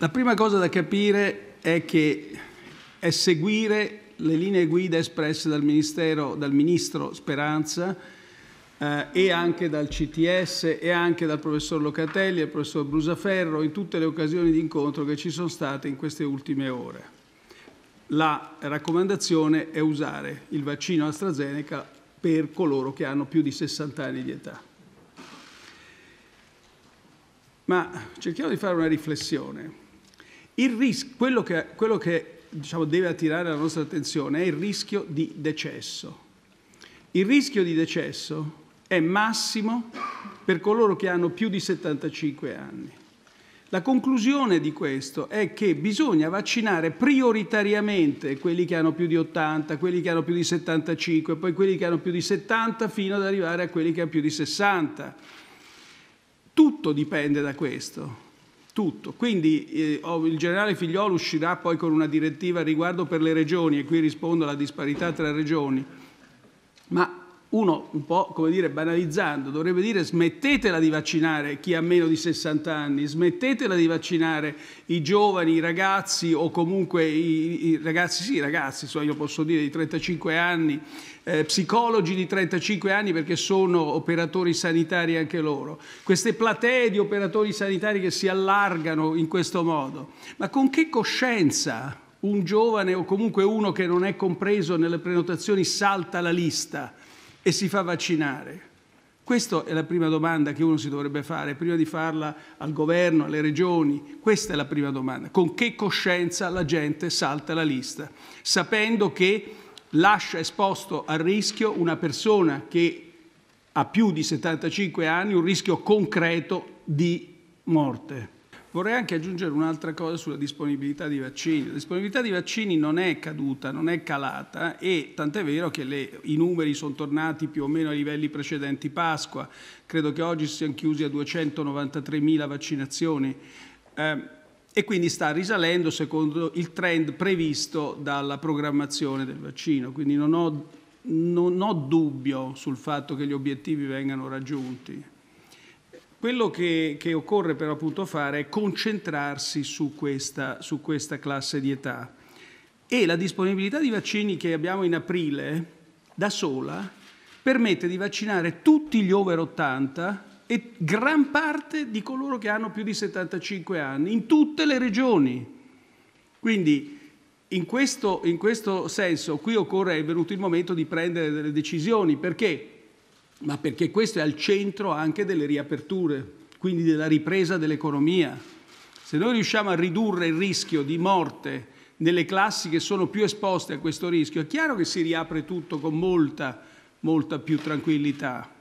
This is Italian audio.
La prima cosa da capire è che è seguire le linee guida espresse dal, dal Ministro Speranza eh, e anche dal CTS e anche dal Professor Locatelli e dal Professor Brusaferro in tutte le occasioni di incontro che ci sono state in queste ultime ore. La raccomandazione è usare il vaccino AstraZeneca per coloro che hanno più di 60 anni di età. Ma cerchiamo di fare una riflessione rischio, quello che, quello che diciamo, deve attirare la nostra attenzione è il rischio di decesso. Il rischio di decesso è massimo per coloro che hanno più di 75 anni. La conclusione di questo è che bisogna vaccinare prioritariamente quelli che hanno più di 80, quelli che hanno più di 75, poi quelli che hanno più di 70 fino ad arrivare a quelli che hanno più di 60. Tutto dipende da questo tutto. Quindi eh, oh, il generale Figliolo uscirà poi con una direttiva riguardo per le regioni e qui rispondo alla disparità tra regioni, ma uno un po' come dire banalizzando dovrebbe dire smettetela di vaccinare chi ha meno di 60 anni, smettetela di vaccinare i giovani, i ragazzi o comunque i, i ragazzi, sì ragazzi, so io posso dire di 35 anni, eh, psicologi di 35 anni perché sono operatori sanitari anche loro, queste platee di operatori sanitari che si allargano in questo modo, ma con che coscienza un giovane o comunque uno che non è compreso nelle prenotazioni salta la lista? e si fa vaccinare? Questa è la prima domanda che uno si dovrebbe fare prima di farla al governo, alle regioni. Questa è la prima domanda. Con che coscienza la gente salta la lista? Sapendo che lascia esposto al rischio una persona che ha più di 75 anni, un rischio concreto di morte. Vorrei anche aggiungere un'altra cosa sulla disponibilità di vaccini. La disponibilità di vaccini non è caduta, non è calata e tant'è vero che le, i numeri sono tornati più o meno ai livelli precedenti Pasqua. Credo che oggi siano chiusi a 293.000 vaccinazioni. Eh, e quindi sta risalendo secondo il trend previsto dalla programmazione del vaccino. Quindi non ho, non ho dubbio sul fatto che gli obiettivi vengano raggiunti. Quello che, che, occorre però appunto fare è concentrarsi su questa, su questa classe di età e la disponibilità di vaccini che abbiamo in aprile da sola permette di vaccinare tutti gli over 80 e gran parte di coloro che hanno più di 75 anni in tutte le regioni. Quindi in questo, in questo senso qui occorre, è venuto il momento di prendere delle decisioni perché ma perché questo è al centro anche delle riaperture, quindi della ripresa dell'economia. Se noi riusciamo a ridurre il rischio di morte nelle classi che sono più esposte a questo rischio, è chiaro che si riapre tutto con molta, molta più tranquillità.